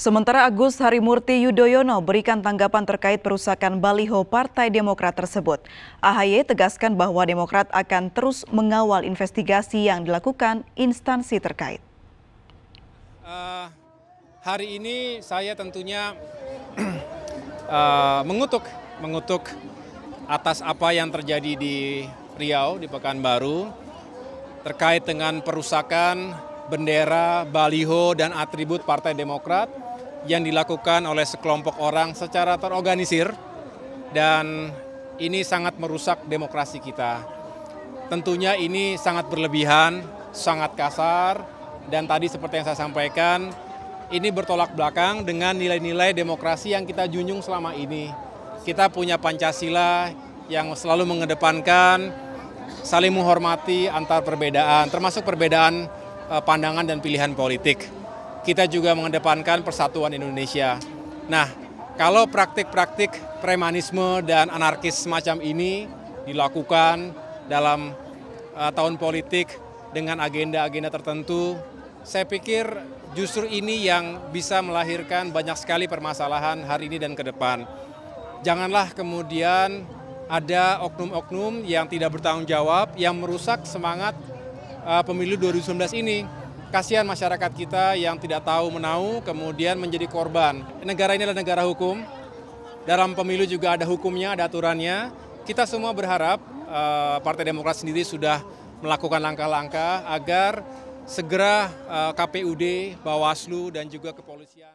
Sementara Agus Harimurti Yudhoyono berikan tanggapan terkait perusakan baliho Partai Demokrat tersebut. AHY tegaskan bahwa Demokrat akan terus mengawal investigasi yang dilakukan instansi terkait. Uh, hari ini saya tentunya uh, mengutuk mengutuk atas apa yang terjadi di Riau di Pekanbaru terkait dengan perusakan bendera, baliho dan atribut Partai Demokrat yang dilakukan oleh sekelompok orang secara terorganisir dan ini sangat merusak demokrasi kita. Tentunya ini sangat berlebihan, sangat kasar, dan tadi seperti yang saya sampaikan, ini bertolak belakang dengan nilai-nilai demokrasi yang kita junjung selama ini. Kita punya Pancasila yang selalu mengedepankan saling menghormati antar perbedaan, termasuk perbedaan eh, pandangan dan pilihan politik kita juga mengedepankan persatuan Indonesia. Nah, kalau praktik-praktik premanisme dan anarkis semacam ini dilakukan dalam uh, tahun politik dengan agenda-agenda tertentu, saya pikir justru ini yang bisa melahirkan banyak sekali permasalahan hari ini dan ke depan. Janganlah kemudian ada oknum-oknum yang tidak bertanggung jawab yang merusak semangat uh, pemilu 2019 ini kasihan masyarakat kita yang tidak tahu menau kemudian menjadi korban. Negara ini adalah negara hukum. Dalam pemilu juga ada hukumnya, ada aturannya. Kita semua berharap eh, Partai Demokrat sendiri sudah melakukan langkah-langkah agar segera eh, KPUD, Bawaslu dan juga kepolisian